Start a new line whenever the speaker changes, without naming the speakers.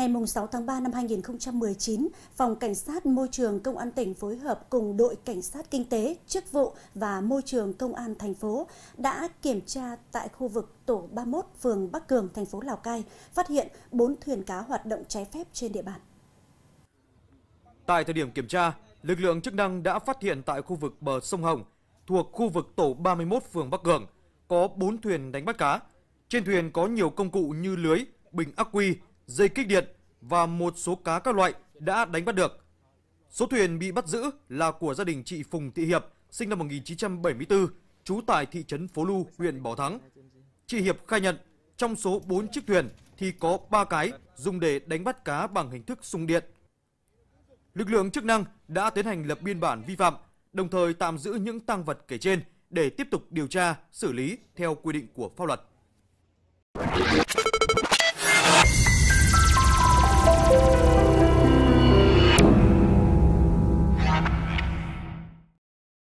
Ngày 6 tháng 3 năm 2019, Phòng Cảnh sát Môi trường Công an tỉnh phối hợp cùng đội Cảnh sát Kinh tế, Chức vụ và Môi trường Công an thành phố đã kiểm tra tại khu vực tổ 31 phường Bắc Cường, thành phố Lào Cai, phát hiện 4 thuyền cá hoạt động trái phép trên địa bàn.
Tại thời điểm kiểm tra, lực lượng chức năng đã phát hiện tại khu vực bờ sông Hồng, thuộc khu vực tổ 31 phường Bắc Cường, có 4 thuyền đánh bắt cá. Trên thuyền có nhiều công cụ như lưới, bình ắc quy, dây kích điện và một số cá các loại đã đánh bắt được. Số thuyền bị bắt giữ là của gia đình chị Phùng Thị Hiệp, sinh năm 1974, trú tại thị trấn Phố Lu, huyện Bảo Thắng. Chị Hiệp khai nhận, trong số 4 chiếc thuyền thì có 3 cái dùng để đánh bắt cá bằng hình thức sung điện. Lực lượng chức năng đã tiến hành lập biên bản vi phạm, đồng thời tạm giữ những tăng vật kể trên để tiếp tục điều tra, xử lý theo quy định của pháp luật.